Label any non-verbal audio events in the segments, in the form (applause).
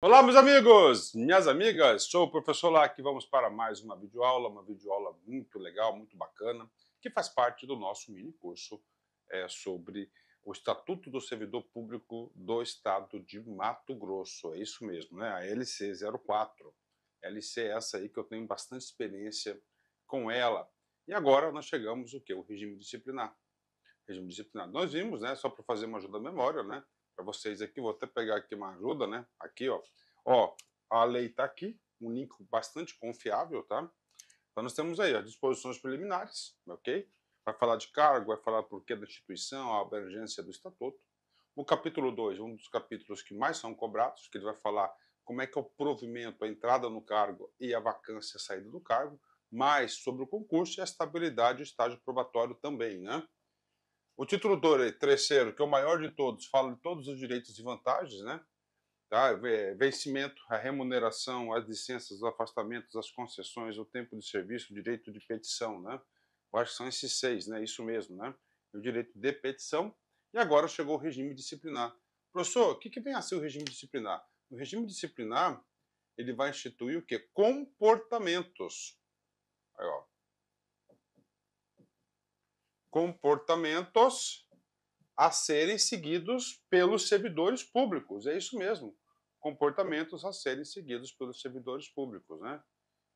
Olá, meus amigos, minhas amigas, sou o professor Lac e vamos para mais uma videoaula, uma videoaula muito legal, muito bacana, que faz parte do nosso mini curso é, sobre o Estatuto do Servidor Público do Estado de Mato Grosso, é isso mesmo, né? a LC 04, LC é essa aí que eu tenho bastante experiência com ela. E agora nós chegamos o que? O regime disciplinar. Regime disciplinar. Nós vimos, né, só para fazer uma ajuda à memória, né, para vocês aqui. Vou até pegar aqui uma ajuda, né? Aqui, ó. Ó, a lei tá aqui, um link bastante confiável, tá? Então nós temos aí, ó, disposições preliminares, ok? Vai falar de cargo, vai falar que da instituição, a abrangência do estatuto. O capítulo 2, um dos capítulos que mais são cobrados, que ele vai falar como é que é o provimento, a entrada no cargo e a vacância, a saída do cargo, mais sobre o concurso e a estabilidade do estágio probatório também, né? O título terceiro, que é o maior de todos, fala de todos os direitos e vantagens, né? Tá? Vencimento, a remuneração, as licenças, os afastamentos, as concessões, o tempo de serviço, o direito de petição, né? Eu acho que são esses seis, né? Isso mesmo, né? O direito de petição e agora chegou o regime disciplinar. Professor, o que, que vem a ser o regime disciplinar? O regime disciplinar, ele vai instituir o quê? Comportamentos. Aí, ó, comportamentos a serem seguidos pelos servidores públicos. É isso mesmo. Comportamentos a serem seguidos pelos servidores públicos, né?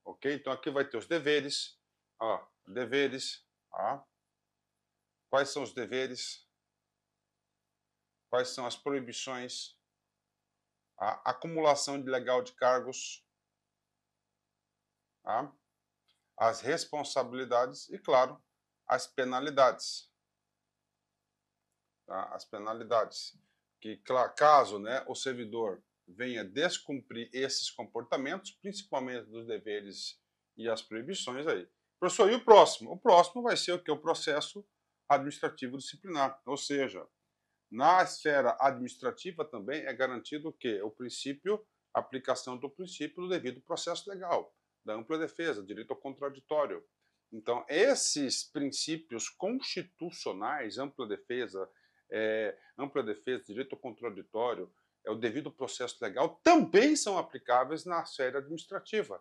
Ok? Então aqui vai ter os deveres. Ó, deveres. Ó. Quais são os deveres? Quais são as proibições? A acumulação ilegal de cargos. Tá? As responsabilidades e, claro, as penalidades. Tá? As penalidades. Que caso né, o servidor venha descumprir esses comportamentos, principalmente dos deveres e as proibições aí. Professor, e o próximo? O próximo vai ser o que? O processo administrativo disciplinar. Ou seja, na esfera administrativa também é garantido o quê? O princípio, aplicação do princípio do devido processo legal, da ampla defesa, direito ao contraditório, então, esses princípios constitucionais, ampla defesa, é, ampla defesa, direito contraditório, é o devido processo legal, também são aplicáveis na série administrativa.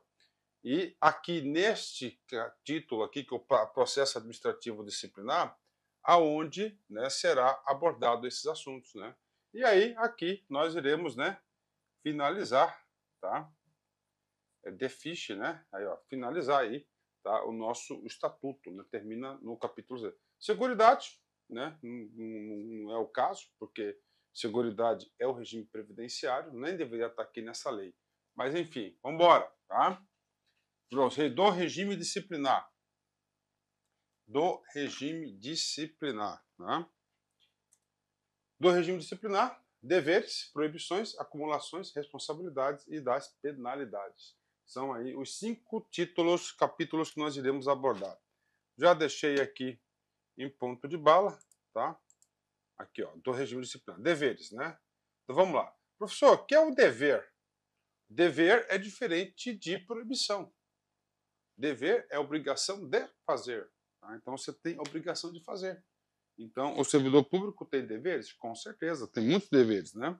E aqui neste título aqui que é o processo administrativo disciplinar, aonde né, será abordado esses assuntos, né? E aí aqui nós iremos, né, finalizar, tá? É de né? Aí ó, finalizar aí Tá? O nosso estatuto né? termina no capítulo Z. Seguridade, né? Não, não, não, é o caso, porque seguridade é o regime previdenciário, nem deveria estar aqui nessa lei. Mas enfim, vamos embora, tá? Do regime disciplinar. Do regime disciplinar, né? Do regime disciplinar, deveres, proibições, acumulações, responsabilidades e das penalidades. São aí os cinco títulos, capítulos que nós iremos abordar. Já deixei aqui em ponto de bala, tá? Aqui, ó, do regime disciplinar. Deveres, né? Então vamos lá. Professor, o que é o dever? Dever é diferente de proibição. Dever é obrigação de fazer. Tá? Então você tem obrigação de fazer. Então o servidor público tem deveres? Com certeza, tem muitos deveres, né?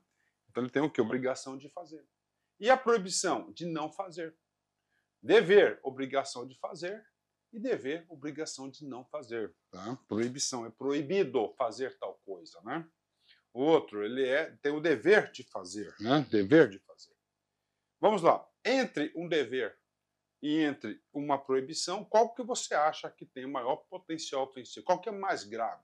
Então ele tem o que? Obrigação de fazer. E a proibição? De não fazer. Dever, obrigação de fazer, e dever, obrigação de não fazer. Tá? Proibição, é proibido fazer tal coisa, né? O outro, ele é, tem o dever de fazer, né? Dever de fazer. Vamos lá. Entre um dever e entre uma proibição, qual que você acha que tem maior potencial ofensivo? Qual que é mais grave?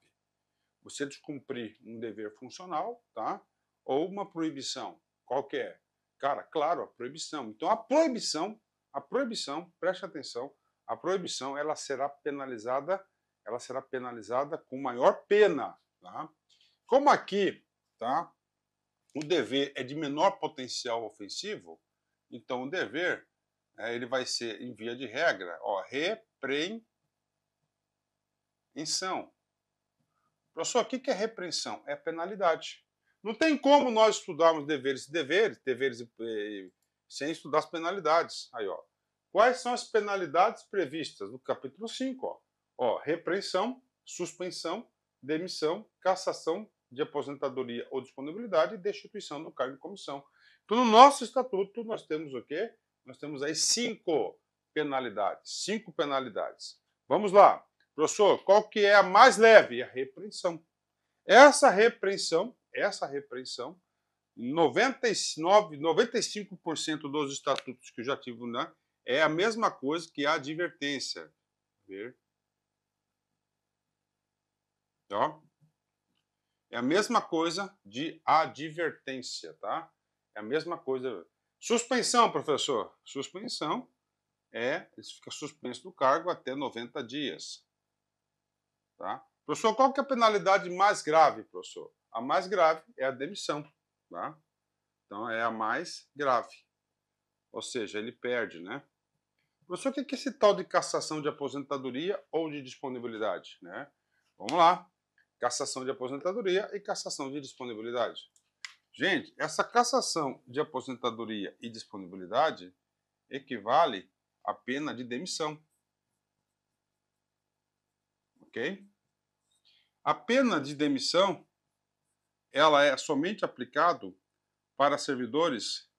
Você descumprir um dever funcional, tá? Ou uma proibição? Qual que é? Cara, claro, a proibição. Então, a proibição a proibição, preste atenção, a proibição ela será penalizada, ela será penalizada com maior pena, tá? Como aqui, tá? O dever é de menor potencial ofensivo, então o dever é, ele vai ser em via de regra, ó, repreensão. Professor, o que é repreensão? É penalidade. Não tem como nós estudarmos deveres e deveres, deveres e, eh, sem estudar as penalidades. Aí, ó. Quais são as penalidades previstas no capítulo 5? Ó? Ó, repreensão, suspensão, demissão, cassação de aposentadoria ou disponibilidade e destituição do cargo de comissão. Então, no nosso estatuto, nós temos o quê? Nós temos aí cinco penalidades. Cinco penalidades. Vamos lá. Professor, qual que é a mais leve? A repreensão. Essa repreensão, essa repreensão, 99, 95% dos estatutos que eu já tive né, é a mesma coisa que a advertência. Ver. Ó. É a mesma coisa de advertência, tá? É a mesma coisa. Suspensão, professor. Suspensão é, ele fica suspenso do cargo até 90 dias. Tá? Professor, qual que é a penalidade mais grave, professor? A mais grave é a demissão. Tá? Então é a mais grave. Ou seja, ele perde, né? Professor, o que é esse tal de cassação de aposentadoria ou de disponibilidade? Né? Vamos lá. Cassação de aposentadoria e cassação de disponibilidade. Gente, essa cassação de aposentadoria e disponibilidade equivale à pena de demissão. Ok? A pena de demissão ela é somente aplicado para servidores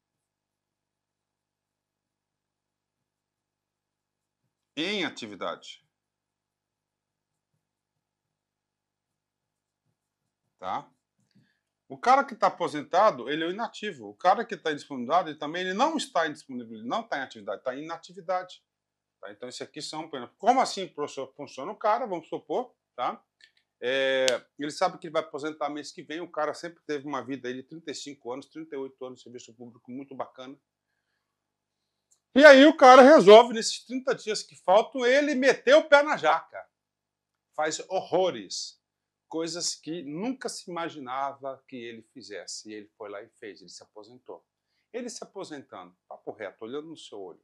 em atividade. Tá? O cara que está aposentado, ele é inativo. O cara que está indisponibilizado, ele também ele não está indisponível, ele não está em atividade, está em inatividade. Tá? Então, isso aqui são... Como assim, professor, funciona o cara, vamos supor, tá? É, ele sabe que ele vai aposentar mês que vem. O cara sempre teve uma vida aí de 35 anos, 38 anos de serviço público muito bacana. E aí o cara resolve, nesses 30 dias que faltam, ele meter o pé na jaca. Faz horrores, coisas que nunca se imaginava que ele fizesse. E ele foi lá e fez, ele se aposentou. Ele se aposentando, papo reto, olhando no seu olho,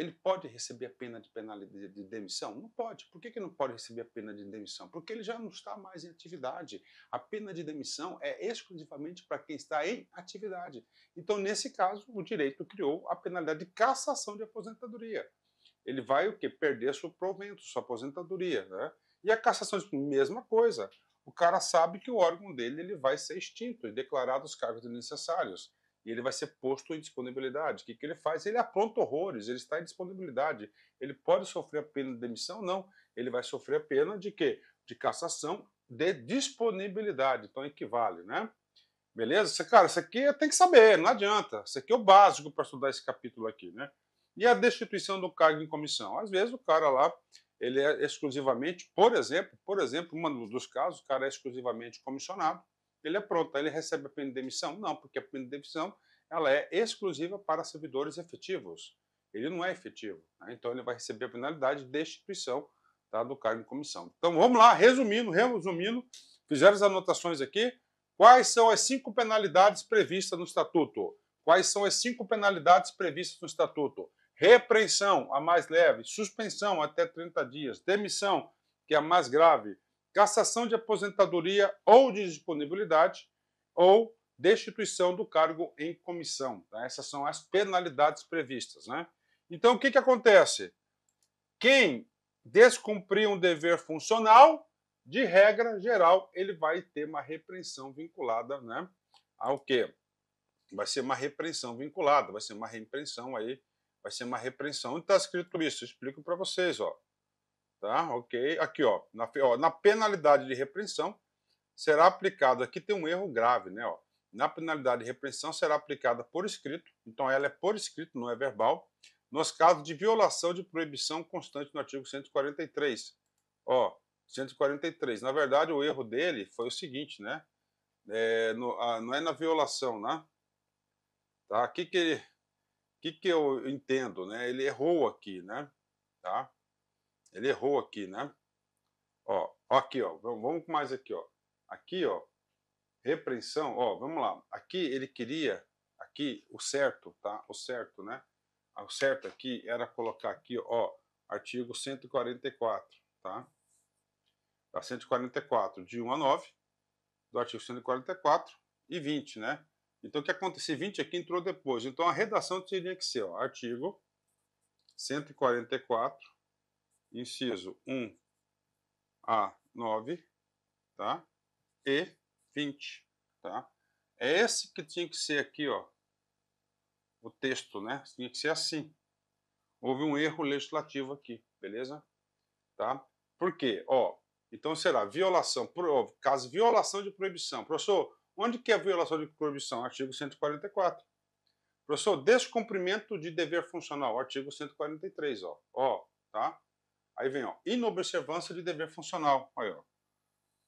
ele pode receber a pena de penalidade de demissão? Não pode. Por que, que não pode receber a pena de demissão? Porque ele já não está mais em atividade. A pena de demissão é exclusivamente para quem está em atividade. Então, nesse caso, o direito criou a penalidade de cassação de aposentadoria. Ele vai o quê? Perder seu provento, sua aposentadoria. Né? E a cassação, mesma coisa. O cara sabe que o órgão dele ele vai ser extinto e declarado os cargos necessários e ele vai ser posto em disponibilidade. O que, que ele faz? Ele apronta horrores, ele está em disponibilidade. Ele pode sofrer a pena de demissão? Não. Ele vai sofrer a pena de quê? De cassação de disponibilidade. Então equivale, né? Beleza? cara, isso aqui tem que saber, não adianta. Isso aqui é o básico para estudar esse capítulo aqui, né? E a destituição do cargo em comissão. Às vezes o cara lá, ele é exclusivamente, por exemplo, por exemplo, um dos casos, o cara é exclusivamente comissionado ele é pronto, ele recebe a pena de demissão? Não, porque a pena de demissão ela é exclusiva para servidores efetivos. Ele não é efetivo, né? então ele vai receber a penalidade de destituição tá, do cargo em comissão. Então vamos lá, resumindo, resumindo, fizeram as anotações aqui. Quais são as cinco penalidades previstas no estatuto? Quais são as cinco penalidades previstas no estatuto? Repreensão, a mais leve, suspensão até 30 dias, demissão, que é a mais grave, cassação de aposentadoria ou de disponibilidade ou destituição do cargo em comissão. Tá? Essas são as penalidades previstas. Né? Então, o que, que acontece? Quem descumprir um dever funcional, de regra geral, ele vai ter uma repreensão vinculada né, ao quê? Vai ser uma repreensão vinculada, vai ser uma repreensão aí, vai ser uma repreensão. Está então, escrito isso, eu explico para vocês. Ó. Tá? Ok. Aqui, ó. Na, ó, na penalidade de repreensão será aplicada. Aqui tem um erro grave, né? Ó. Na penalidade de repreensão será aplicada por escrito. Então, ela é por escrito, não é verbal. Nos casos de violação de proibição constante no artigo 143. Ó, 143. Na verdade, o erro dele foi o seguinte, né? É, no, a, não é na violação, né? Tá? O que que, que que eu entendo, né? Ele errou aqui, né? Tá? Ele errou aqui, né? Ó, ó aqui, ó. Vamos mais aqui, ó. Aqui, ó. Repreensão, ó, vamos lá. Aqui ele queria, aqui, o certo, tá? O certo, né? Ah, o certo aqui era colocar aqui, ó, artigo 144, tá? Da tá, 144, de 1 a 9, do artigo 144 e 20, né? Então, o que aconteceu? 20 aqui entrou depois. Então, a redação teria que ser, ó, artigo 144 inciso 1 a 9, tá? E 20, tá? É esse que tinha que ser aqui, ó. O texto, né? Tinha que ser assim. Houve um erro legislativo aqui, beleza? Tá? Por quê? Ó, então será violação, pro, caso violação de proibição. Professor, onde que é violação de proibição? Artigo 144. Professor, descumprimento de dever funcional, artigo 143, ó. Ó, tá? Aí vem, ó, inobservância de dever funcional. Aí, ó,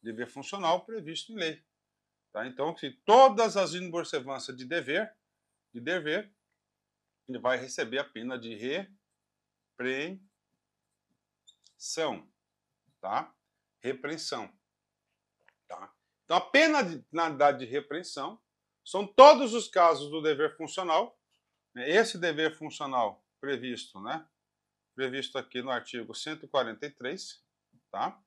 dever funcional previsto em lei. Tá? Então, se todas as inobservâncias de dever, de dever, ele vai receber a pena de repreensão, tá? Repreensão, tá? Então, a pena de penalidade de repreensão são todos os casos do dever funcional, né? esse dever funcional previsto, né? previsto aqui no artigo 143, tá?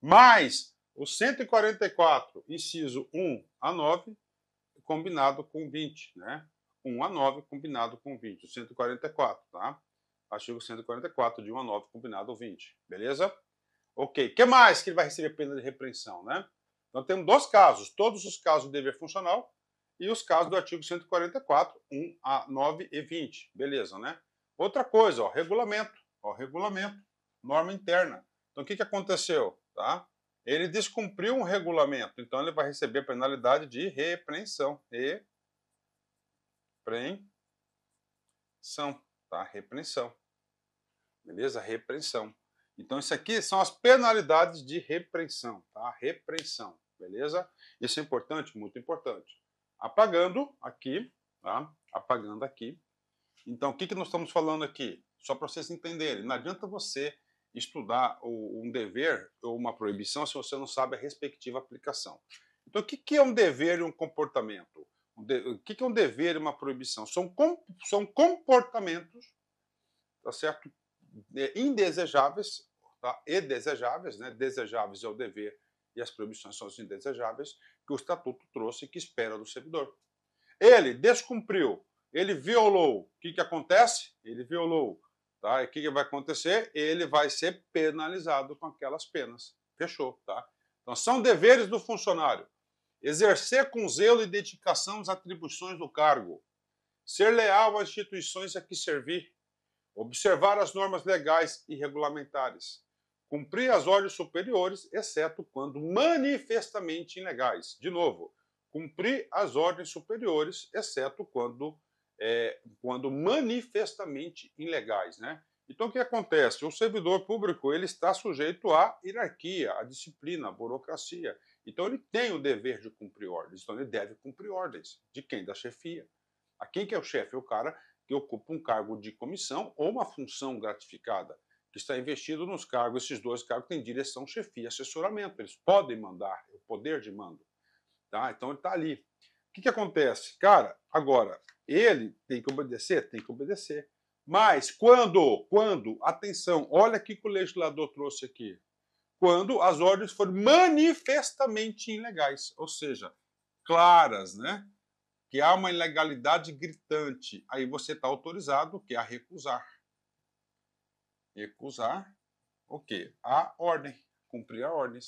Mais o 144, inciso 1 a 9, combinado com 20, né? 1 a 9 combinado com 20, o 144, tá? Artigo 144, de 1 a 9 combinado com 20, beleza? Ok, que mais que ele vai receber pena de repreensão, né? Então temos dois casos, todos os casos de dever funcional e os casos do artigo 144, 1 a 9 e 20, beleza, né? Outra coisa, ó, regulamento ao regulamento, norma interna. Então, o que, que aconteceu? Tá? Ele descumpriu um regulamento, então ele vai receber penalidade de repreensão. Repreensão, tá? Repreensão. Beleza? Repreensão. Então, isso aqui são as penalidades de repreensão, tá? Repreensão, beleza? Isso é importante? Muito importante. Apagando aqui, tá? Apagando aqui. Então, o que, que nós estamos falando aqui? Só para vocês entenderem, não adianta você estudar um dever ou uma proibição se você não sabe a respectiva aplicação. Então, o que é um dever e um comportamento? O que é um dever e uma proibição? São, são comportamentos, tá certo? É, indesejáveis tá? e desejáveis, né? Desejáveis é o dever e as proibições são os indesejáveis que o estatuto trouxe e que espera do servidor. Ele descumpriu, ele violou. O que, que acontece? Ele violou Tá? E o que, que vai acontecer? Ele vai ser penalizado com aquelas penas. Fechou, tá? Então, são deveres do funcionário. Exercer com zelo e dedicação as atribuições do cargo. Ser leal às instituições a que servir. Observar as normas legais e regulamentares. Cumprir as ordens superiores, exceto quando manifestamente ilegais. De novo, cumprir as ordens superiores, exceto quando é, quando manifestamente ilegais, né? Então, o que acontece? O servidor público ele está sujeito à hierarquia, à disciplina, à burocracia. Então, ele tem o dever de cumprir ordens. Então, ele deve cumprir ordens. De quem? Da chefia. A quem que é o chefe? É o cara que ocupa um cargo de comissão ou uma função gratificada, que está investido nos cargos. Esses dois cargos têm direção, chefia, assessoramento. Eles podem mandar, é o poder de mando. Tá? Então, ele está ali que, que acontece? Cara, agora, ele tem que obedecer? Tem que obedecer. Mas quando? Quando? Atenção, olha o que o legislador trouxe aqui. Quando as ordens forem manifestamente ilegais, ou seja, claras, né? Que há uma ilegalidade gritante, aí você está autorizado que a recusar. Recusar o quê? A ordem, cumprir a ordem.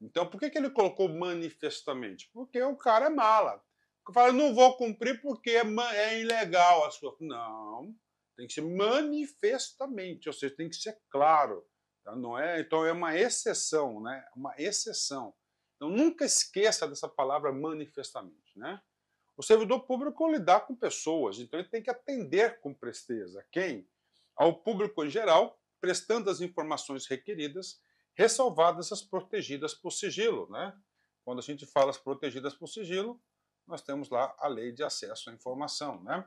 Então, por que, que ele colocou manifestamente? Porque o cara é mala fala, não vou cumprir porque é, é ilegal a sua. Não, tem que ser manifestamente, ou seja, tem que ser claro. Tá? Não é, então é uma exceção, né? Uma exceção. Então nunca esqueça dessa palavra manifestamente, né? O servidor público é lidar com pessoas, então ele tem que atender com presteza quem? Ao público em geral, prestando as informações requeridas, ressalvadas as protegidas por sigilo, né? Quando a gente fala as protegidas por sigilo, nós temos lá a lei de acesso à informação. Né?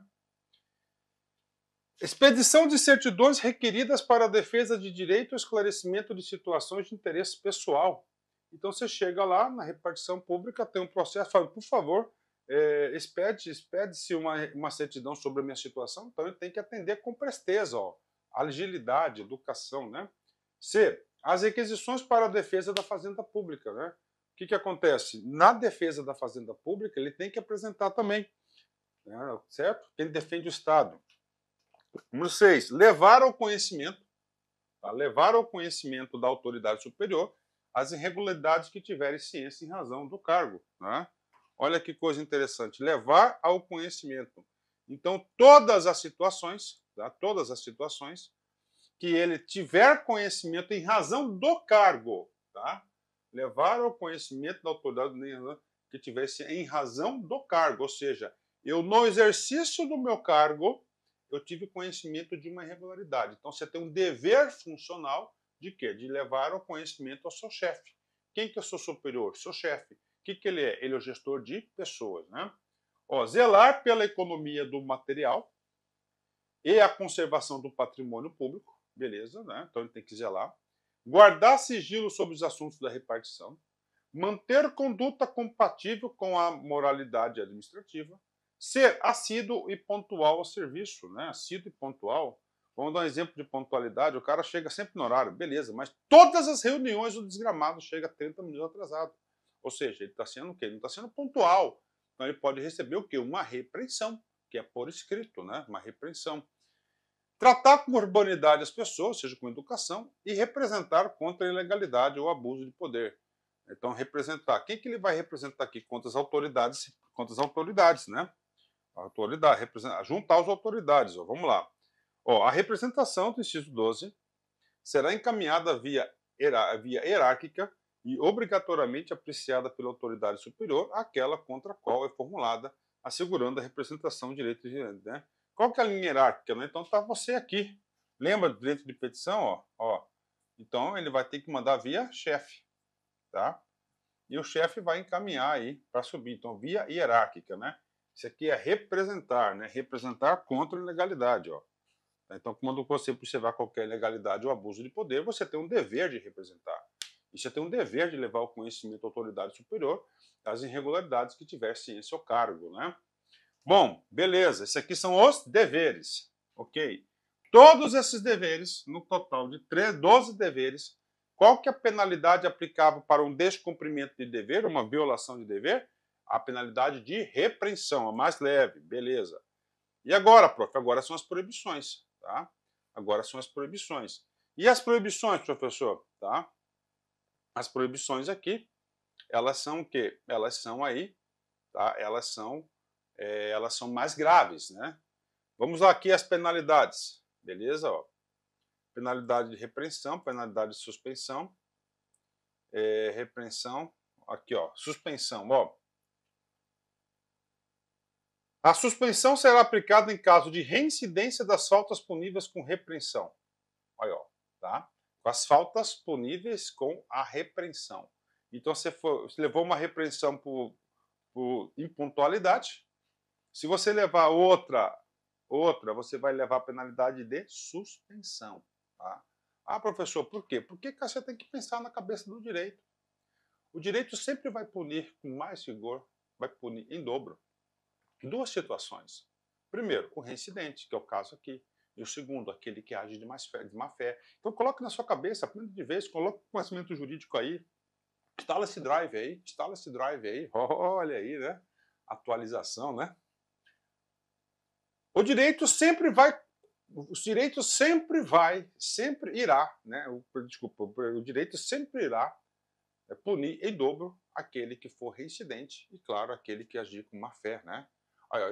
Expedição de certidões requeridas para a defesa de direito ou esclarecimento de situações de interesse pessoal. Então você chega lá na repartição pública, tem um processo, fala, por favor, é, expede, expede-se uma, uma certidão sobre a minha situação, então ele tem que atender com presteza, ó, agilidade, educação, né? C. As requisições para a defesa da fazenda pública, né? que, que acontece? Na defesa da fazenda pública, ele tem que apresentar também, né, certo? Ele defende o Estado. Número 6, levar ao conhecimento, tá? levar ao conhecimento da autoridade superior as irregularidades que tiverem ciência em razão do cargo. Né? Olha que coisa interessante, levar ao conhecimento. Então, todas as situações, tá? todas as situações que ele tiver conhecimento em razão do cargo, tá? levar ao conhecimento da autoridade que tivesse em razão do cargo, ou seja, eu no exercício do meu cargo eu tive conhecimento de uma irregularidade. Então você tem um dever funcional de quê? De levar ao conhecimento ao seu chefe. Quem que é o seu superior? Seu chefe. O que, que ele é? Ele é o gestor de pessoas, né? Ó, zelar pela economia do material e a conservação do patrimônio público, beleza, né? Então ele tem que zelar guardar sigilo sobre os assuntos da repartição, manter conduta compatível com a moralidade administrativa, ser assíduo e pontual ao serviço, né? Assíduo e pontual. Vamos dar um exemplo de pontualidade. O cara chega sempre no horário, beleza, mas todas as reuniões o desgramado chega 30 minutos atrasado. Ou seja, ele está sendo o quê? Ele está sendo pontual. Então ele pode receber o quê? Uma repreensão, que é por escrito, né? Uma repreensão tratar com urbanidade as pessoas, seja, com educação, e representar contra a ilegalidade ou abuso de poder. Então, representar. Quem que ele vai representar aqui? Contra as autoridades, contra as autoridades, né? A autoridade, representar, juntar as autoridades. Ó, vamos lá. Ó, a representação do inciso 12 será encaminhada via, via hierárquica e obrigatoriamente apreciada pela autoridade superior àquela contra a qual é formulada, assegurando a representação de direito de, né, qual que é a linha hierárquica? Né? Então está você aqui. Lembra dentro de petição? Ó, ó. Então ele vai ter que mandar via chefe. Tá? E o chefe vai encaminhar aí para subir. Então via hierárquica, né? Isso aqui é representar, né? Representar contra a ilegalidade, ó. Então, quando você observar qualquer ilegalidade ou abuso de poder, você tem um dever de representar. E você tem um dever de levar ao conhecimento da autoridade superior as irregularidades que tiver ciência ou cargo, né? Bom, beleza, esses aqui são os deveres, ok? Todos esses deveres, no total de 13, 12 deveres, qual que é a penalidade aplicável para um descumprimento de dever, uma violação de dever? A penalidade de repreensão, a mais leve, beleza. E agora, prof, agora são as proibições, tá? Agora são as proibições. E as proibições, professor, tá? As proibições aqui, elas são o quê? Elas são aí, tá? Elas são é, elas são mais graves, né? Vamos lá aqui as penalidades, beleza? Ó. Penalidade de repreensão, penalidade de suspensão, é, repreensão, aqui ó, suspensão, ó. A suspensão será aplicada em caso de reincidência das faltas puníveis com repreensão. Olha, ó, tá? Com as faltas puníveis com a repreensão. Então, você, for, você levou uma repreensão por, por impontualidade, se você levar outra, outra, você vai levar a penalidade de suspensão. Tá? Ah, professor, por quê? Porque você tem que pensar na cabeça do direito. O direito sempre vai punir com mais rigor, vai punir em dobro. Duas situações. Primeiro, o reincidente, que é o caso aqui. E o segundo, aquele que age de, mais fé, de má fé. Então coloque na sua cabeça, aprenda de vez, coloque o conhecimento jurídico aí. Instala esse drive aí, instala esse drive aí. (laughs) Olha aí, né? Atualização, né? O direito sempre vai o direito sempre vai, sempre irá, né? O, desculpa, o direito sempre irá é, punir em dobro aquele que for reincidente e, claro, aquele que agir com má fé, né?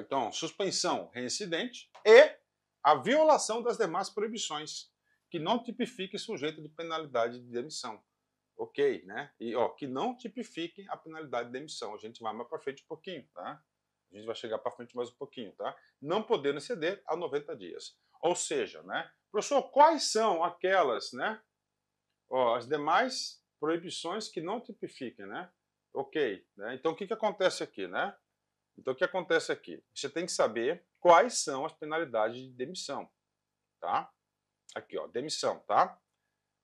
Então, suspensão reincidente e a violação das demais proibições que não tipifiquem sujeito de penalidade de demissão. Ok, né? E ó, que não tipifiquem a penalidade de demissão. A gente vai mais para frente um pouquinho, tá? A gente vai chegar para frente mais um pouquinho, tá? Não podendo exceder a 90 dias. Ou seja, né? Professor, quais são aquelas, né? Ó, as demais proibições que não tipifiquem, né? Ok. Né? Então, o que, que acontece aqui, né? Então, o que acontece aqui? Você tem que saber quais são as penalidades de demissão, tá? Aqui, ó, demissão, tá?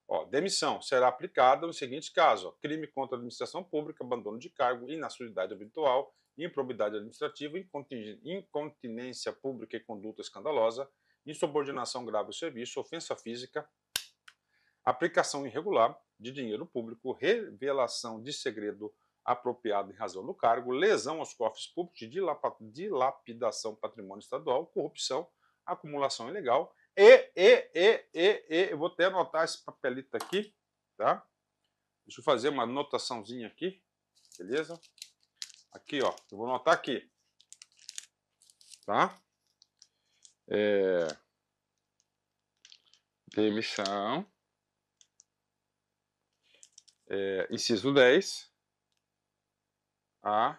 Ó, demissão será aplicada no seguinte caso: ó, crime contra a administração pública, abandono de cargo, inassuridade habitual, improbidade administrativa, incontinência pública e conduta escandalosa, insubordinação grave ao serviço, ofensa física, aplicação irregular de dinheiro público, revelação de segredo apropriado em razão do cargo, lesão aos cofres públicos, dilapidação patrimônio estadual, corrupção, acumulação ilegal e, e, e, e, e, eu vou até anotar esse papelito aqui, tá? Deixa eu fazer uma anotaçãozinha aqui, beleza? Aqui, ó. Eu vou anotar aqui. Tá? É... Demissão. É, inciso 10. A.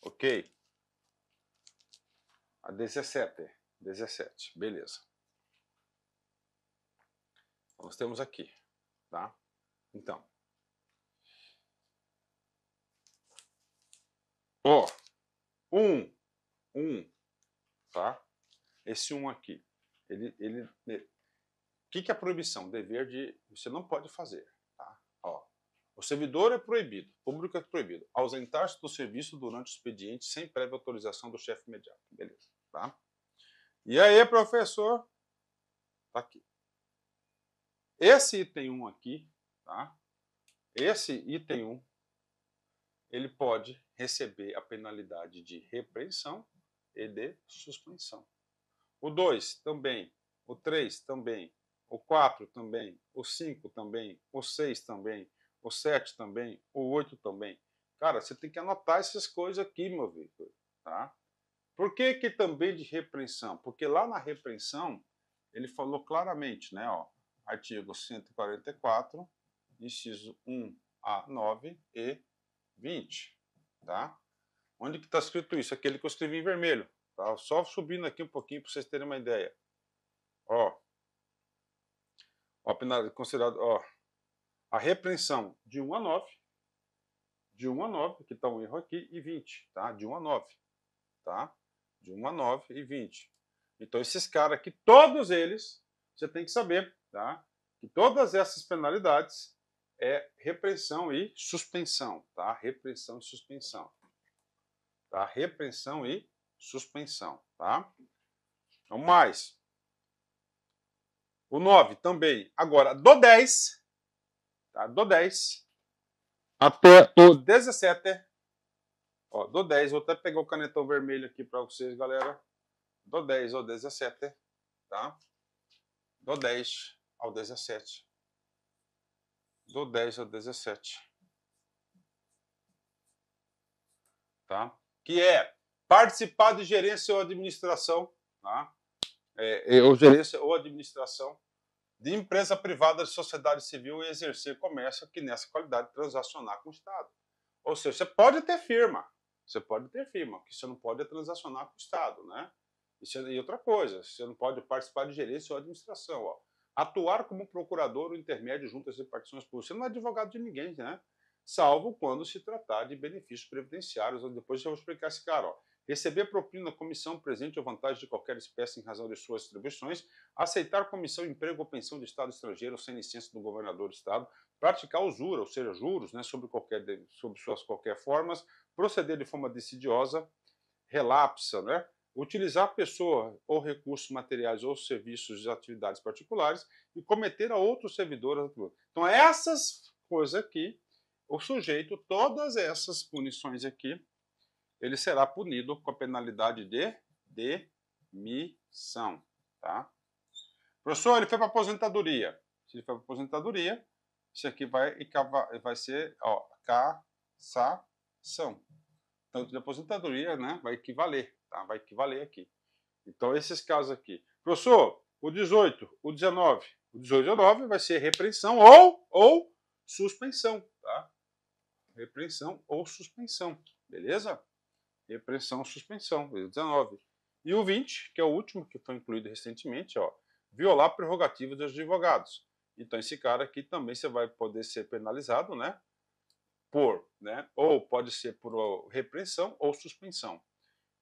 Ok. A 17. 17, beleza. Nós temos aqui, tá? Então. Ó. Oh, um. Um. Tá? Esse um aqui. Ele. ele o ele... que, que é a proibição? Dever de. Você não pode fazer. Tá? Ó. O servidor é proibido, o público é proibido, ausentar-se do serviço durante o expediente sem prévia autorização do chefe imediato. Beleza, tá? E aí, professor? Tá aqui. Esse item 1 aqui Tá? Esse item 1, ele pode receber a penalidade de repreensão e de suspensão. O 2 também, o 3 também, o 4 também, o 5 também, o 6 também, o 7 também, o 8 também. Cara, você tem que anotar essas coisas aqui, meu Victor, tá? Por que, que também de repreensão? Porque lá na repreensão, ele falou claramente, né, ó, artigo 144, inciso 1 a 9 e 20, tá? Onde que está escrito isso? Aquele que eu escrevi em vermelho, tá? Só subindo aqui um pouquinho para vocês terem uma ideia. Ó, ó, penal, considerado, ó, a repreensão de 1 a 9, de 1 a 9, que está um erro aqui, e 20, tá? De 1 a 9, tá? De 1 a 9 e 20. Então, esses caras aqui, todos eles, você tem que saber, tá? Que todas essas penalidades é repressão e suspensão, tá? Repressão e suspensão. Tá? Repressão e suspensão, tá? Então, mais. O 9 também. Agora, do 10, tá? Do 10 até o 17. Ó, do 10, vou até pegar o canetão vermelho aqui para vocês, galera. Do 10 ao 17, tá? Do 10 ao 17 do 10 ao 17. Tá? Que é participar de gerência ou administração, tá? É, é, ou gerência ou administração de empresa privada de sociedade civil e exercer comércio que nessa qualidade transacionar com o Estado. Ou seja, você pode ter firma, você pode ter firma, que você não pode é transacionar com o Estado, né? Isso é, e outra coisa, você não pode participar de gerência ou administração, ó atuar como procurador ou intermédio junto às repartições públicas. Você não é advogado de ninguém, né? Salvo quando se tratar de benefícios previdenciários. Então, depois eu vou explicar esse cara. Ó. Receber propina, comissão, presente ou vantagem de qualquer espécie em razão de suas atribuições. Aceitar comissão, emprego ou pensão de Estado estrangeiro sem licença do governador do Estado. Praticar usura, ou seja, juros, né, sobre, qualquer, sobre suas qualquer formas. Proceder de forma decidiosa. Relapsa, né? utilizar a pessoa ou recursos materiais ou serviços de atividades particulares e cometer a outro servidor. Então, essas coisas aqui, o sujeito, todas essas punições aqui, ele será punido com a penalidade de demissão. Tá? Professor, ele foi para aposentadoria. Se ele foi para aposentadoria, isso aqui vai, vai ser ó, cassação. Tanto de aposentadoria né, vai equivaler. Tá? Vai equivaler aqui. Então, esses casos aqui. Professor, o 18, o 19. O 18 e o vai ser repreensão ou, ou suspensão. Tá? Repreensão ou suspensão. Beleza? Repreensão ou suspensão. O 19. E o 20, que é o último que foi incluído recentemente, ó, violar prerrogativa dos advogados. Então, esse cara aqui também você vai poder ser penalizado, né? Por, né? Ou pode ser por repreensão ou suspensão.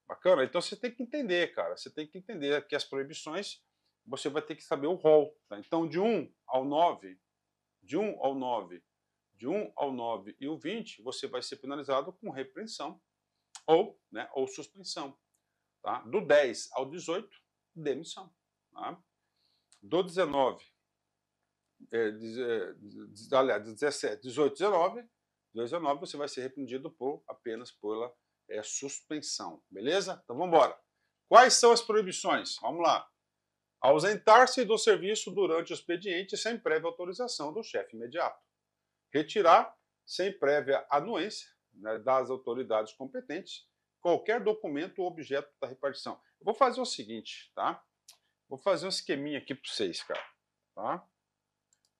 Bacana? Então você tem que entender, cara. Você tem que entender que as proibições você vai ter que saber o rol. Tá? Então, de 1 ao 9, de 1 ao 9, de 1 ao 9 e o 20, você vai ser penalizado com repreensão ou, né, ou suspensão. Tá? Do 10 ao 18, demissão. Tá? Do 19, é, aliás, 17, 18, 19, 19, você vai ser repreendido por, apenas pela é suspensão, beleza? Então vamos embora. Quais são as proibições? Vamos lá. Ausentar-se do serviço durante o expediente sem prévia autorização do chefe imediato. Retirar, sem prévia anuência né, das autoridades competentes, qualquer documento ou objeto da repartição. Eu vou fazer o seguinte, tá? Vou fazer um esqueminha aqui para vocês, cara. Tá?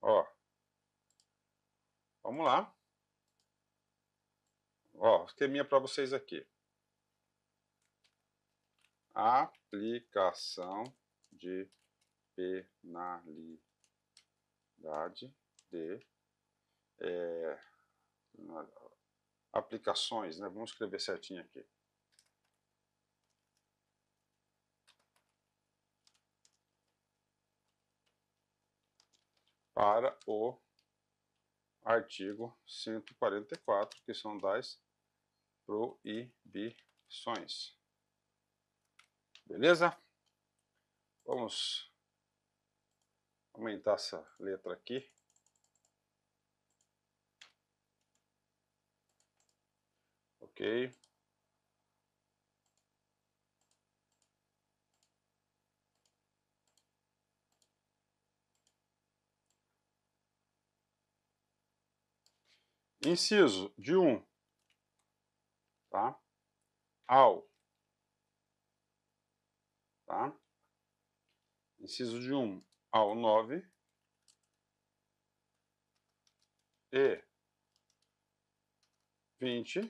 Ó. Vamos lá. Ó, esqueminha para vocês aqui. Aplicação de penalidade de é, aplicações, né? Vamos escrever certinho aqui. Para o artigo 144, que são das proibições. Beleza? Vamos aumentar essa letra aqui. Ok. Inciso de um tá? Ao, tá? Inciso de 1 ao 9 e 20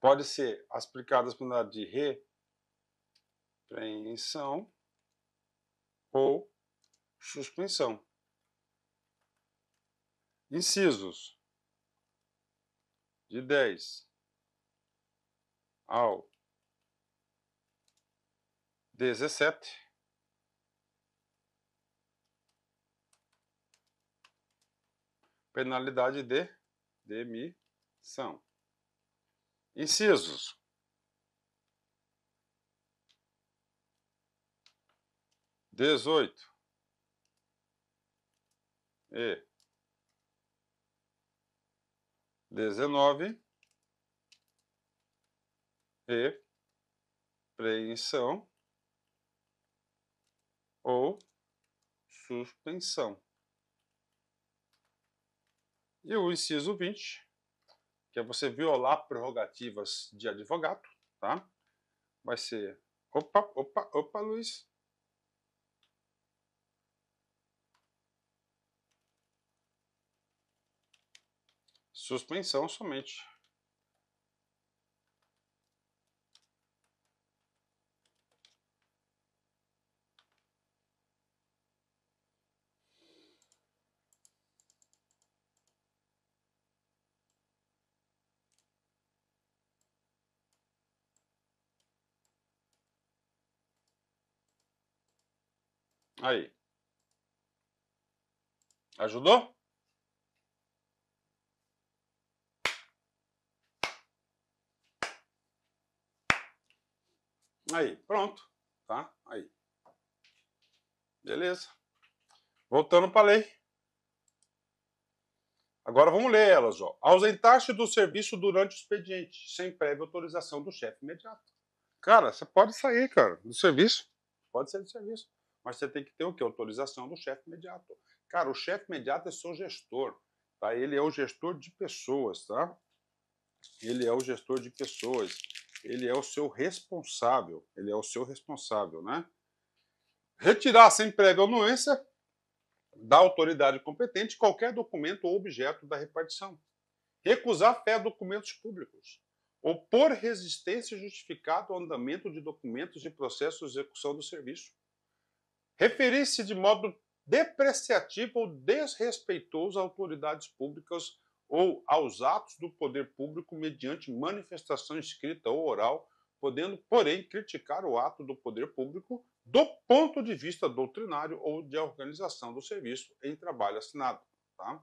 pode ser aplicadas as unidades de repreensão ou suspensão. Incisos de 10 ao 17. Penalidade de demissão. Incisos. Dezoito. E. Dezenove repreensão preenção ou suspensão. E o inciso 20, que é você violar prerrogativas de advogado, tá? Vai ser, opa, opa, opa, Luiz. Suspensão somente. Aí. Ajudou? Aí, pronto, tá? Aí. Beleza. Voltando para a lei. Agora vamos ler elas, ó. Ausentar-se do serviço durante o expediente, sem prévia autorização do chefe imediato. Cara, você pode sair, cara, do serviço. Pode sair do serviço. Mas você tem que ter o quê? Autorização do chefe imediato. Cara, o chefe imediato é seu gestor, tá? Ele é o gestor de pessoas, tá? Ele é o gestor de pessoas. Ele é o seu responsável. Ele é o seu responsável, né? Retirar sem prévia anuência da autoridade competente qualquer documento ou objeto da repartição. Recusar fé a documentos públicos. Opor resistência justificada ao andamento de documentos e processos de execução do serviço referir-se de modo depreciativo ou desrespeitoso a autoridades públicas ou aos atos do poder público mediante manifestação escrita ou oral, podendo, porém, criticar o ato do poder público do ponto de vista doutrinário ou de organização do serviço em trabalho assinado. Tá?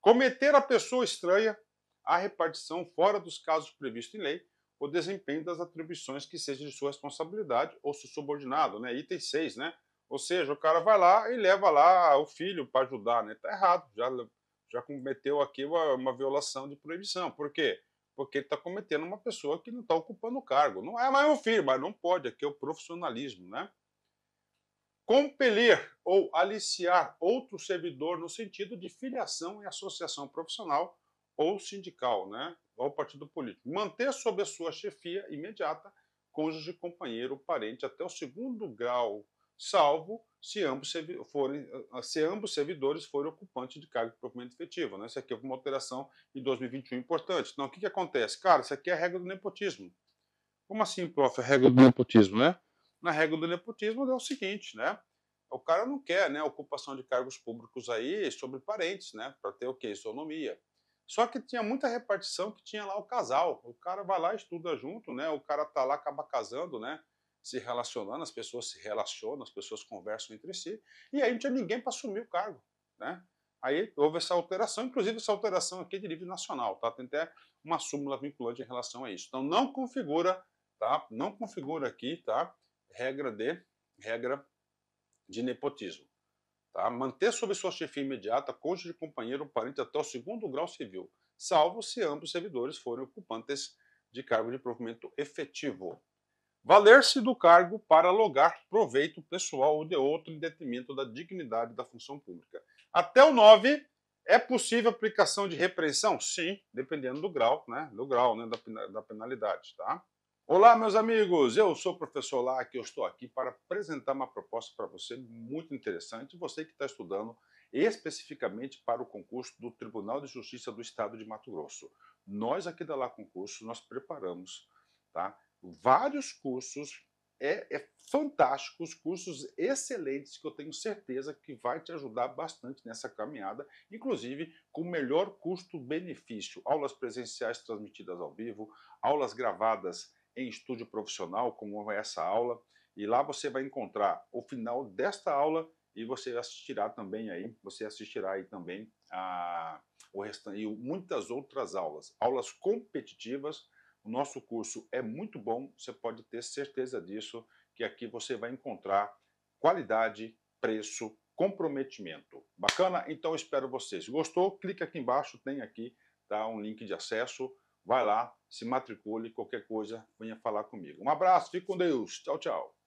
Cometer a pessoa estranha a repartição fora dos casos previstos em lei o desempenho das atribuições que seja de sua responsabilidade ou seu subordinado, né? Item 6, né? Ou seja, o cara vai lá e leva lá ah, o filho para ajudar, né? Tá errado, já, já cometeu aqui uma, uma violação de proibição. Por quê? Porque ele está cometendo uma pessoa que não está ocupando o cargo. Não é mais o filho, mas não pode, aqui é o profissionalismo, né? Compelir ou aliciar outro servidor no sentido de filiação em associação profissional ou sindical, né? Ou partido político. Manter sob a sua chefia imediata cônjuge, companheiro, parente, até o segundo grau salvo se ambos, forem, ah, se ambos servidores forem ocupantes de cargo de propriamente efetivo. Né? Isso aqui é uma alteração em 2021 importante. Então, o que, que acontece? Cara, isso aqui é a regra do nepotismo. Como assim, prof, a regra do nepotismo, né? Na regra do nepotismo é o seguinte, né? O cara não quer né, ocupação de cargos públicos aí sobre parentes, né? Para ter o quê? Isonomia. Só que tinha muita repartição que tinha lá o casal. O cara vai lá, estuda junto, né? O cara tá lá, acaba casando, né? se relacionando, as pessoas se relacionam, as pessoas conversam entre si, e aí não tinha ninguém para assumir o cargo. Né? Aí houve essa alteração, inclusive essa alteração aqui é de nível nacional, tá? tem até uma súmula vinculante em relação a isso. Então não configura, tá? não configura aqui tá? regra de regra de nepotismo. Tá? Manter sob sua chefia imediata cônjuge de companheiro ou parente até o segundo grau civil, salvo se ambos servidores forem ocupantes de cargo de provimento efetivo. Valer-se do cargo para logar proveito pessoal ou de outro em detrimento da dignidade da função pública. Até o 9, é possível aplicação de repressão? Sim, dependendo do grau, né? Do grau, né? Da, da penalidade, tá? Olá, meus amigos! Eu sou o professor Lac e eu estou aqui para apresentar uma proposta para você muito interessante, você que está estudando especificamente para o concurso do Tribunal de Justiça do Estado de Mato Grosso. Nós aqui da Lá Concurso, nós preparamos tá, vários cursos. É, é fantástico, os cursos excelentes que eu tenho certeza que vai te ajudar bastante nessa caminhada, inclusive com melhor custo-benefício. Aulas presenciais transmitidas ao vivo, aulas gravadas em estúdio profissional, como é essa aula, e lá você vai encontrar o final desta aula e você assistirá também aí, você assistirá aí também a o restante e muitas outras aulas, aulas competitivas o nosso curso é muito bom, você pode ter certeza disso, que aqui você vai encontrar qualidade, preço, comprometimento. Bacana? Então espero vocês. Gostou? Clica aqui embaixo, tem aqui tá, um link de acesso. Vai lá, se matricule, qualquer coisa, venha falar comigo. Um abraço, fique com Deus. Tchau, tchau.